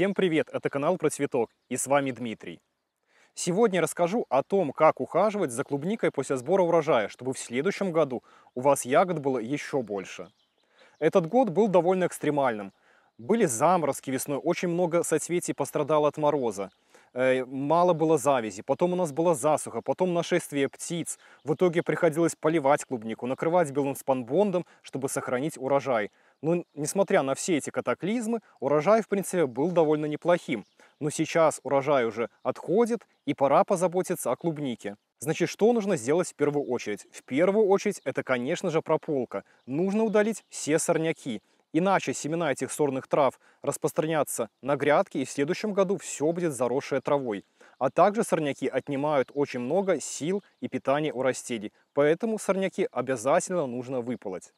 Всем привет, это канал про цветок и с вами Дмитрий. Сегодня расскажу о том, как ухаживать за клубникой после сбора урожая, чтобы в следующем году у вас ягод было еще больше. Этот год был довольно экстремальным. Были заморозки весной, очень много соцветий пострадало от мороза. Э, мало было завязи, потом у нас была засуха, потом нашествие птиц. В итоге приходилось поливать клубнику, накрывать белым спанбондом, чтобы сохранить урожай. Но ну, несмотря на все эти катаклизмы, урожай, в принципе, был довольно неплохим. Но сейчас урожай уже отходит, и пора позаботиться о клубнике. Значит, что нужно сделать в первую очередь? В первую очередь, это, конечно же, прополка. Нужно удалить все сорняки. Иначе семена этих сорных трав распространятся на грядке, и в следующем году все будет заросшее травой. А также сорняки отнимают очень много сил и питания у растений, поэтому сорняки обязательно нужно выполоть.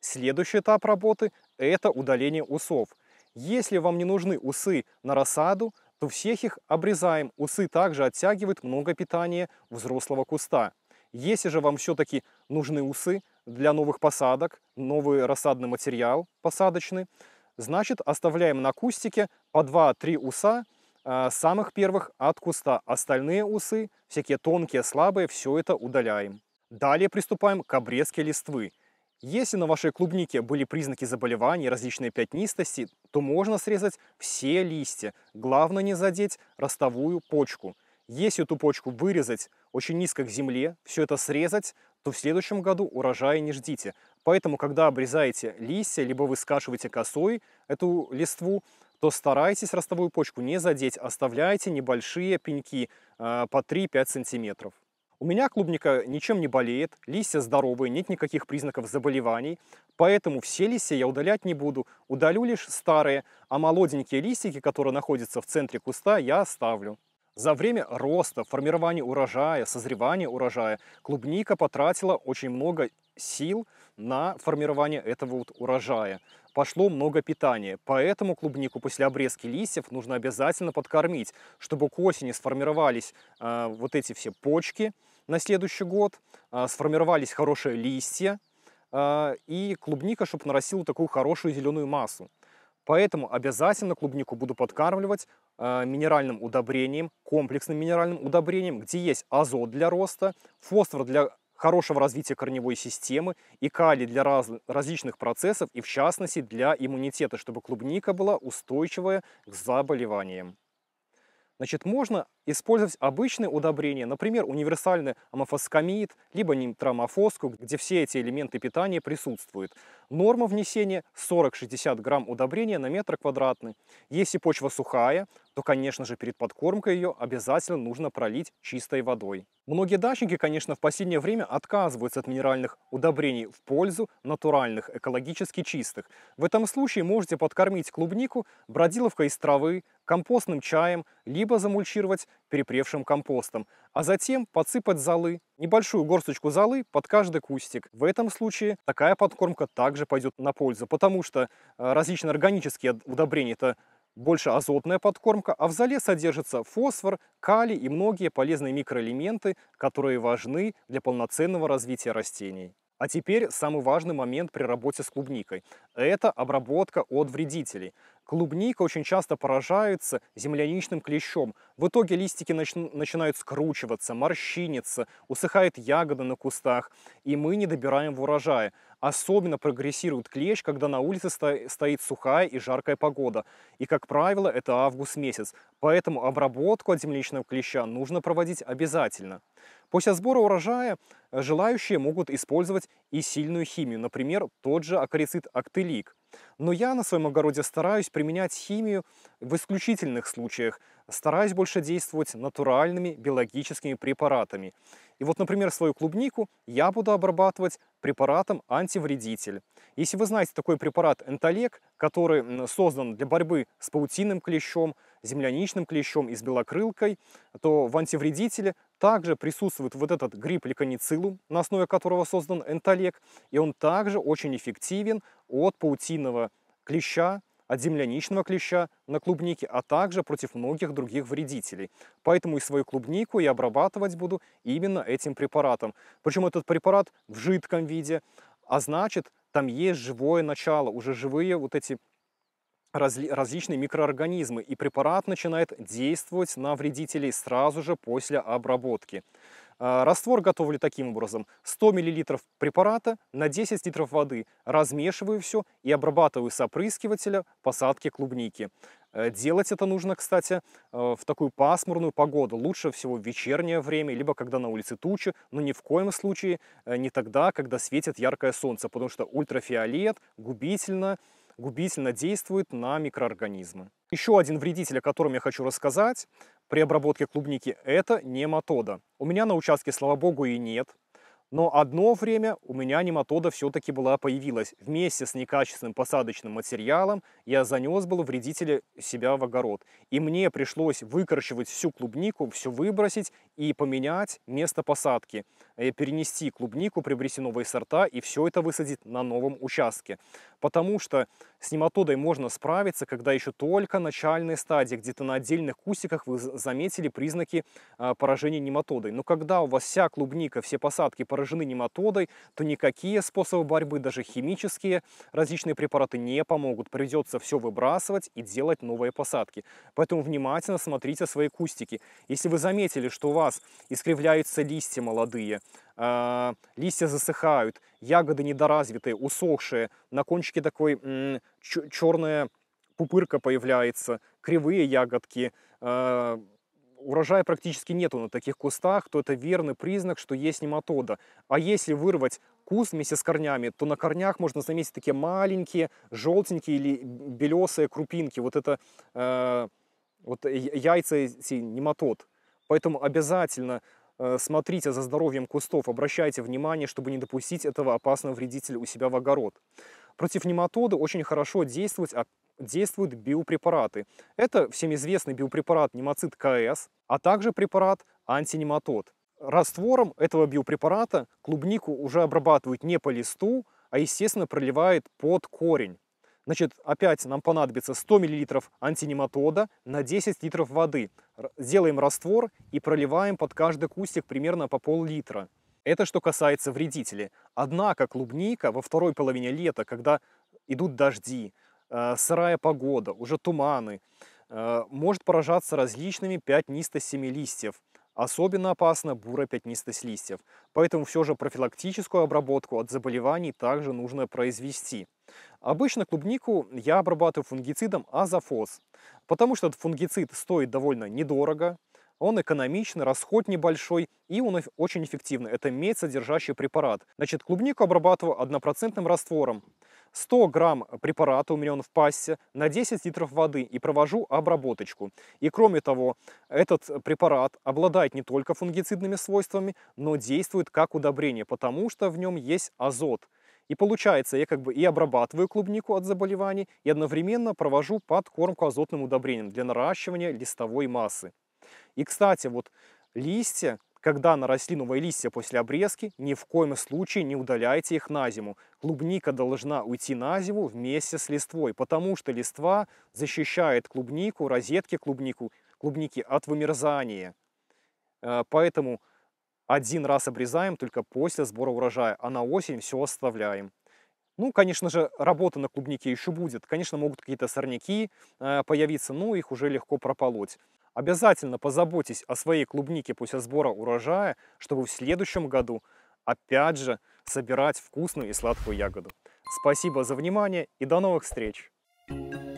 Следующий этап работы – это удаление усов. Если вам не нужны усы на рассаду, то всех их обрезаем. Усы также оттягивают много питания взрослого куста. Если же вам все-таки нужны усы для новых посадок, новый рассадный материал посадочный, значит оставляем на кустике по 2-3 уса э, самых первых от куста. Остальные усы, всякие тонкие, слабые, все это удаляем. Далее приступаем к обрезке листвы. Если на вашей клубнике были признаки заболеваний, различные пятнистости, то можно срезать все листья. Главное не задеть ростовую почку. Если эту почку вырезать очень низко к земле, все это срезать, то в следующем году урожая не ждите. Поэтому, когда обрезаете листья, либо вы скашиваете косой эту листву, то старайтесь ростовую почку не задеть, оставляйте небольшие пеньки а, по 3-5 сантиметров. У меня клубника ничем не болеет, листья здоровые, нет никаких признаков заболеваний, поэтому все листья я удалять не буду, удалю лишь старые, а молоденькие листики, которые находятся в центре куста, я оставлю. За время роста, формирования урожая, созревания урожая клубника потратила очень много сил на формирование этого вот урожая. Пошло много питания, поэтому клубнику после обрезки листьев нужно обязательно подкормить, чтобы к осени сформировались э, вот эти все почки, на следующий год, а, сформировались хорошие листья, а, и клубника, чтобы нарастила такую хорошую зеленую массу. Поэтому обязательно клубнику буду подкармливать а, минеральным удобрением, комплексным минеральным удобрением, где есть азот для роста, фосфор для хорошего развития корневой системы и калий для раз, различных процессов и в частности для иммунитета, чтобы клубника была устойчивая к заболеваниям. Значит, можно использовать обычные удобрения, например, универсальный амофоскамид, либо нитрамофоску, где все эти элементы питания присутствуют. Норма внесения 40-60 грамм удобрения на метр квадратный. Если почва сухая, то, конечно же, перед подкормкой ее обязательно нужно пролить чистой водой. Многие дачники, конечно, в последнее время отказываются от минеральных удобрений в пользу натуральных, экологически чистых. В этом случае можете подкормить клубнику бродиловкой из травы, компостным чаем, либо замульчировать перепревшим компостом, а затем подсыпать золы, небольшую горсточку золы под каждый кустик. В этом случае такая подкормка также пойдет на пользу, потому что э, различные органические удобрения – это больше азотная подкормка, а в зале содержится фосфор, калий и многие полезные микроэлементы, которые важны для полноценного развития растений. А теперь самый важный момент при работе с клубникой. Это обработка от вредителей клубника очень часто поражается земляничным клещом. В итоге листики начи- начинают скручиваться, морщиниться, усыхает ягоды на кустах, и мы не добираем в урожае. Особенно прогрессирует клещ, когда на улице сто- стоит сухая и жаркая погода. И, как правило, это август месяц. Поэтому обработку от земляничного клеща нужно проводить обязательно. После сбора урожая э, желающие могут использовать и сильную химию, например, тот же акарицид актелик – но я на своем огороде стараюсь применять химию в исключительных случаях, стараюсь больше действовать натуральными биологическими препаратами. И вот, например, свою клубнику я буду обрабатывать препаратом антивредитель. Если вы знаете такой препарат «Энтолек», который создан для борьбы с паутинным клещом, земляничным клещом и с белокрылкой, то в антивредителе также присутствует вот этот гриб ликонициллум, на основе которого создан энтолек, и он также очень эффективен от паутинного клеща, от земляничного клеща на клубнике, а также против многих других вредителей. Поэтому и свою клубнику я обрабатывать буду именно этим препаратом. Причем этот препарат в жидком виде, а значит, там есть живое начало, уже живые вот эти разли различные микроорганизмы, и препарат начинает действовать на вредителей сразу же после обработки. А, раствор готовлю таким образом. 100 мл препарата на 10 литров воды. Размешиваю все и обрабатываю с опрыскивателя посадки клубники. Э, делать это нужно, кстати, э, в такую пасмурную погоду. Лучше всего в вечернее время, либо когда на улице тучи, но ни в коем случае э, не тогда, когда светит яркое солнце, потому что ультрафиолет губительно, губительно действует на микроорганизмы. Еще один вредитель, о котором я хочу рассказать при обработке клубники, это нематода. У меня на участке, слава богу, и нет. Но одно время у меня нематода все-таки была появилась. Вместе с некачественным посадочным материалом я занес был вредителя себя в огород. И мне пришлось выкорчевать всю клубнику, все выбросить и поменять место посадки, э, перенести клубнику, приобрести новые сорта и все это высадить на новом участке. Потому что с нематодой можно справиться, когда еще только начальная стадия, где-то на отдельных кустиках вы заметили признаки а, поражения нематодой. Но когда у вас вся клубника, все посадки поражены нематодой, то никакие способы борьбы, даже химические различные препараты не помогут. Придется все выбрасывать и делать новые посадки. Поэтому внимательно смотрите свои кустики. Если вы заметили, что у вас глаз, искривляются листья молодые, листья засыхают, ягоды недоразвитые, усохшие, на кончике такой черная пупырка появляется, кривые ягодки. Урожая практически нету на таких кустах, то это верный признак, что есть нематода. А если вырвать куст вместе с корнями, то на корнях можно заметить такие маленькие желтенькие или белесые крупинки. Вот это э, вот яйца нематод. Поэтому обязательно э, смотрите за здоровьем кустов, обращайте внимание, чтобы не допустить этого опасного вредителя у себя в огород. Против нематоды очень хорошо действовать, действуют биопрепараты. Это всем известный биопрепарат немоцит КС, а также препарат антинематод. Раствором этого биопрепарата клубнику уже обрабатывают не по листу, а естественно проливают под корень. Значит, опять нам понадобится 100 мл антинематода на 10 литров воды. Сделаем раствор и проливаем под каждый кустик примерно по пол-литра. Это что касается вредителей. Однако клубника во второй половине лета, когда идут дожди, э, сырая погода, уже туманы, э, может поражаться различными пятнисто-семилистьев. листьев Особенно опасна буро пятнистость листьев, поэтому все же профилактическую обработку от заболеваний также нужно произвести. Обычно клубнику я обрабатываю фунгицидом азофос, потому что этот фунгицид стоит довольно недорого, он экономичный, расход небольшой и он очень эффективный. Это медь, содержащий препарат. Значит, клубнику обрабатываю однопроцентным раствором 100 грамм препарата, у меня он в пассе, на 10 литров воды и провожу обработочку. И кроме того, этот препарат обладает не только фунгицидными свойствами, но действует как удобрение, потому что в нем есть азот. И получается, я как бы и обрабатываю клубнику от заболеваний, и одновременно провожу подкормку азотным удобрением для наращивания листовой массы. И, кстати, вот листья когда наросли новые листья после обрезки, ни в коем случае не удаляйте их на зиму. Клубника должна уйти на зиму вместе с листвой, потому что листва защищает клубнику, розетки клубнику, клубники от вымерзания. Э, поэтому один раз обрезаем только после сбора урожая, а на осень все оставляем. Ну, конечно же, работа на клубнике еще будет. Конечно, могут какие-то сорняки э, появиться, но их уже легко прополоть. Обязательно позаботьтесь о своей клубнике после сбора урожая, чтобы в следующем году опять же собирать вкусную и сладкую ягоду. Спасибо за внимание и до новых встреч! Thank you.